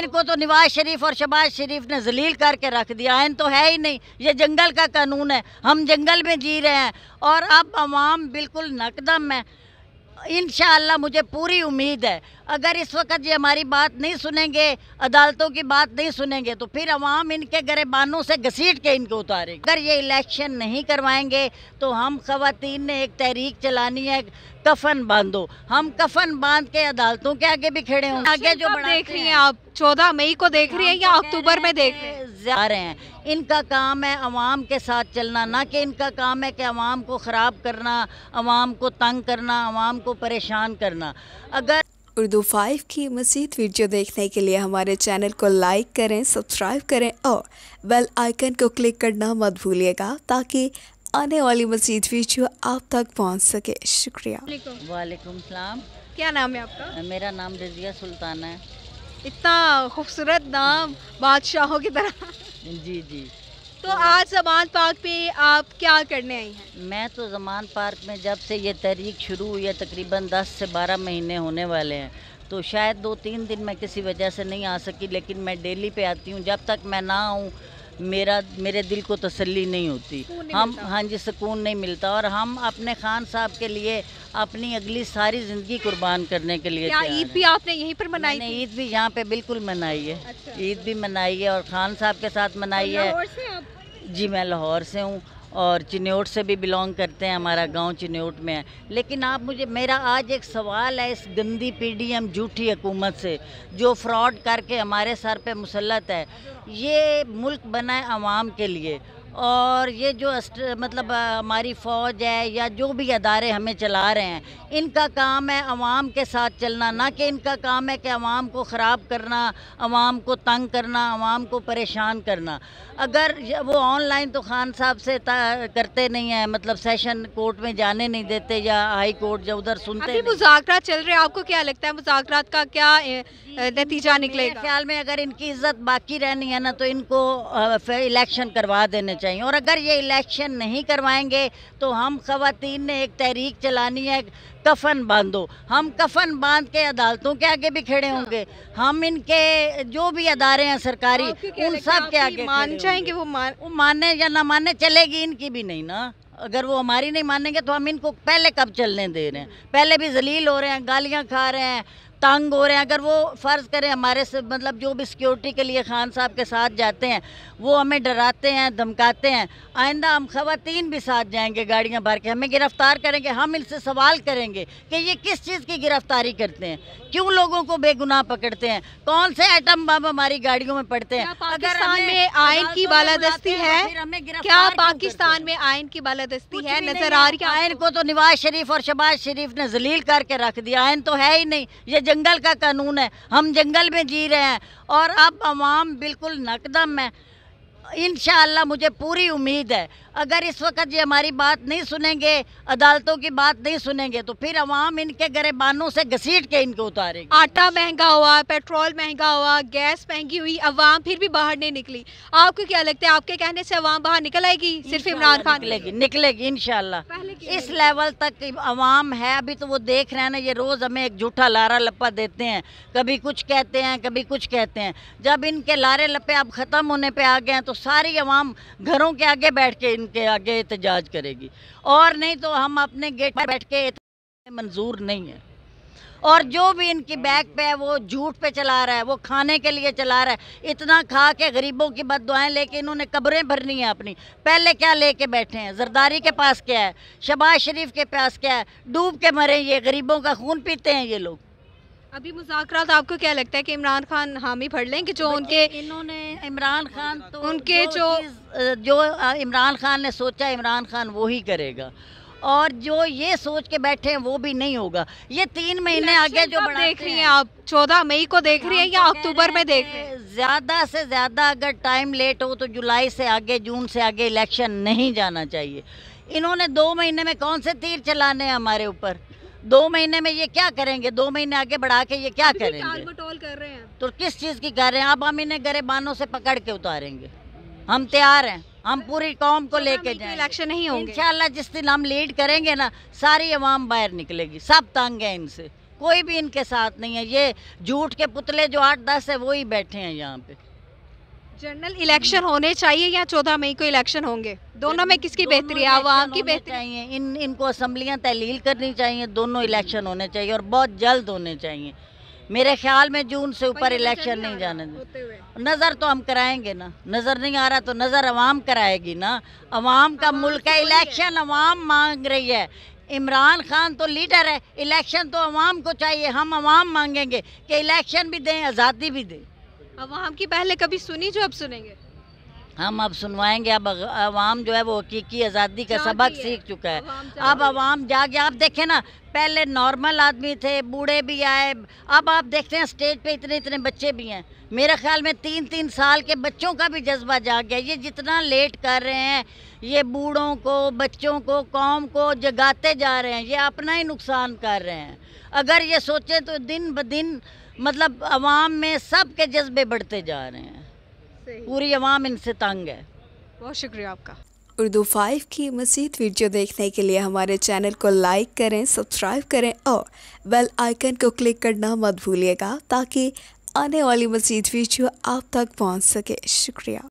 इनको तो नवाज शरीफ और शबाज शरीफ ने जलील करके रख दिया आयन तो है ही नहीं ये जंगल का कानून है हम जंगल में जी रहे हैं और अब आवाम बिल्कुल नकदम है इन मुझे पूरी उम्मीद है अगर इस वक्त ये हमारी बात नहीं सुनेंगे अदालतों की बात नहीं सुनेंगे तो फिर अवाम इनके गरेबानों से घसीट के इनको उतारेगी अगर ये इलेक्शन नहीं करवाएंगे तो हम खातन ने एक तहरीक चलानी है कफन बांधो हम कफन बांध के अदालतों के आगे भी खड़े होंगे आगे जो देख रही हैं आप चौदह मई को देख रही है या तो अक्टूबर में देख रहे हैं जा रहे हैं इनका काम है अवाम के साथ चलना ना कि इनका काम है कि अवाम को ख़राब करना अवाम को तंग करना अवाम को परेशान करना अगर उर्दू फाइव की मजीद वीडियो देखने के लिए हमारे चैनल को लाइक करें सब्सक्राइब करें और बेल आइकन को क्लिक करना मत भूलिएगा ताकि आने वाली मजीद वीडियो आप तक पहुंच सके शुक्रिया वालेकुम सलाम क्या नाम है आपका मेरा नाम रजिया सुल्ताना है इतना खूबसूरत नाम बादशाहों की तरह जी जी तो आज जमान पार्क पे आप क्या करने आई हैं मैं तो जमान पार्क में जब से ये तहरीक शुरू हुई है तकरीबन 10 से 12 महीने होने वाले हैं तो शायद दो तीन दिन मैं किसी वजह से नहीं आ सकी लेकिन मैं डेली पे आती हूँ जब तक मैं ना आऊँ मेरा मेरे दिल को तसल्ली नहीं होती हम हाँ जी सुकून नहीं मिलता और हम अपने खान साहब के लिए अपनी अगली सारी जिंदगी कुर्बान करने के लिए क्या ईद भी आपने यहीं पर मनाई ईद भी यहाँ पे बिल्कुल मनाई है अच्छा, ईद भी मनाई है और खान साहब के साथ मनाई है जी मैं लाहौर से हूँ और चिन्हट से भी बिलोंग करते हैं हमारा अच्छा। गांव चिन्हट में है लेकिन आप मुझे मेरा आज एक सवाल है इस गंदी पीडीएम झूठी हुकूमत से जो फ्रॉड करके हमारे सर पे मुसलत है ये मुल्क बनाए आवाम के लिए और ये जो मतलब हमारी फ़ौज है या जो भी अदारे हमें चला रहे हैं इनका काम है आवाम के साथ चलना ना कि इनका काम है कि आवाम को ख़राब करना आवाम को तंग करना आवाम को परेशान करना अगर वो ऑनलाइन तो खान साहब से करते नहीं हैं मतलब सेशन कोर्ट में जाने नहीं देते या हाई कोर्ट जो उधर सुनते मुजाकर चल रहे हैं आपको क्या लगता है मुजाकर का क्या नतीजा निकलेगा ख्याल में अगर इनकी इज्जत बाकी रहनी है ना तो इनको इलेक्शन करवा देने चाहिए और अगर ये इलेक्शन नहीं करवाएंगे तो हम खातन ने एक तहरीक चलानी है कफन बांधो हम कफन बांध के अदालतों के आगे भी खड़े अच्छा। होंगे हम इनके जो भी अदारे हैं सरकारी उन सब के आगे मान जाएंगे वो मान वो माने या ना माने चलेगी इनकी भी नहीं ना अगर वो हमारी नहीं मानेंगे तो हम इनको पहले कब चलने दे रहे हैं पहले भी जलील हो रहे हैं गालियाँ खा रहे हैं तंग हो रहे हैं अगर वो फ़र्ज़ करें हमारे से मतलब जो भी सिक्योरिटी के लिए खान साहब के साथ जाते हैं वो हमें डराते हैं धमकाते हैं आइंदा हम खातन भी साथ जाएंगे गाड़ियाँ भर के हमें गिरफ़्तार करेंगे हम इनसे सवाल करेंगे कि ये किस चीज़ की गिरफ़्तारी करते हैं क्यों लोगों को बेगुनाह पकड़ते हैं कौन से एटम बम हमारी गाड़ियों में पड़ते हैं अगर हमें आयन की बालादस्ती है क्या पाकिस्तान में आयन की बालादस्ती है नजर आ रही है आयन को तो नवाज शरीफ और शबाज शरीफ ने जलील करके रख दिया आयन तो है ही नहीं ये जंगल का कानून है हम जंगल में जी रहे हैं और अब आवाम बिल्कुल नकदम है इन मुझे पूरी उम्मीद है अगर इस वक्त ये हमारी बात नहीं सुनेंगे अदालतों की बात नहीं सुनेंगे तो फिर अवाम इनके गरेबानों से घसीट के इनको उतारेगी आटा महंगा हुआ पेट्रोल महंगा हुआ गैस महंगी हुई अवाम फिर भी बाहर नहीं निकली आपको क्या लगता है आपके कहने से अवाम बाहर निकल आएगी सिर्फ इमरान खान निकलेगी निकलेगी इन इस लेवल तक अवाम है अभी तो वो देख रहे हैं ना ये रोज़ हमें एक झूठा लारा लप्पा देते हैं कभी कुछ कहते हैं कभी कुछ कहते हैं जब इनके लारे लप्पे अब ख़त्म होने पर आ गए हैं तो सारी आवाम घरों के आगे बैठ के इनके आगे एहतजाज करेगी और नहीं तो हम अपने गेट पर बैठ के मंजूर नहीं है और जो भी इनकी बैग पे है वो झूठ पे चला रहा है वो खाने के लिए चला रहा है इतना खा के गरीबों की बद दुआएँ लेके इन्होंने कब्रें भरनी हैं अपनी पहले क्या लेके बैठे हैं जरदारी के पास क्या है शबाज शरीफ के पास क्या है डूब के मरे ये गरीबों का खून पीते हैं ये लोग अभी मुजात आपको क्या लगता है कि इमरान खान हामी भर लें कि जो उनके इन्होंने इमरान खान तो उनके जो जो इमरान खान ने सोचा इमरान खान वो ही करेगा और जो ये सोच के बैठे हैं वो भी नहीं होगा ये तीन महीने आगे जो देख रही हैं आप चौदह मई को देख रही हैं या तो अक्टूबर में देख रहे हैं ज़्यादा से ज़्यादा अगर टाइम लेट हो तो जुलाई से आगे जून से आगे इलेक्शन नहीं जाना चाहिए इन्होंने दो महीने में कौन से तीर चलाने हैं हमारे ऊपर दो महीने में ये क्या करेंगे दो महीने आगे बढ़ा के ये क्या करेंगे कर रहे हैं तो किस चीज़ की कर रहे हैं अब हम इन्हें बानों से पकड़ के उतारेंगे हम तैयार हैं हम पूरी कौम को तो लेके जाएंगे इलेक्शन नहीं होंगे इंशाल्लाह जिस दिन हम लीड करेंगे ना सारी आवाम बाहर निकलेगी सब तंग है इनसे कोई भी इनके साथ नहीं है ये झूठ के पुतले जो आठ दस है वो ही बैठे हैं यहाँ पे जनरल इलेक्शन होने चाहिए या चौदह मई को इलेक्शन होंगे दोनों में किसकी बेहतरी है आवाम की बेहतरी चाहिए इन इनको असम्बलियाँ तहलील करनी चाहिए दोनों इलेक्शन होने चाहिए और बहुत जल्द होने चाहिए मेरे ख्याल में जून से ऊपर इलेक्शन नहीं जाने दें नज़र तो हम कराएंगे ना नज़र नहीं आ रहा तो नज़र अवाम कराएगी ना अवाम का मुल्क है इलेक्शन अवाम मांग रही है इमरान खान तो लीडर है इलेक्शन तो अवाम को चाहिए हम अवाम मांगेंगे कि इलेक्शन भी दें आज़ादी भी दें अवाम की पहले कभी सुनी जो अब सुनेंगे हम अब सुनवाएंगे अब अवाम जो है वो हकीकी आज़ादी का सबक सीख चुका है अब अवाम जागे आप देखें ना पहले नॉर्मल आदमी थे बूढ़े भी आए अब आप देखते हैं स्टेज पे इतने इतने बच्चे भी हैं मेरे ख्याल में तीन तीन साल के बच्चों का भी जज्बा जाग गया ये जितना लेट कर रहे हैं ये बूढ़ों को बच्चों को कौम को जगाते जा रहे हैं ये अपना ही नुकसान कर रहे हैं अगर ये सोचें तो दिन ब दिन मतलब अवाम में सब के जज्बे बढ़ते जा रहे हैं पूरी अवाम इनसे तंग है बहुत शुक्रिया आपका उर्दू फाइव की मजीद वीडियो देखने के लिए हमारे चैनल को लाइक करें सब्सक्राइब करें और बेल आइकन को क्लिक करना मत भूलिएगा ताकि आने वाली मजीद वीडियो आप तक पहुंच सके शुक्रिया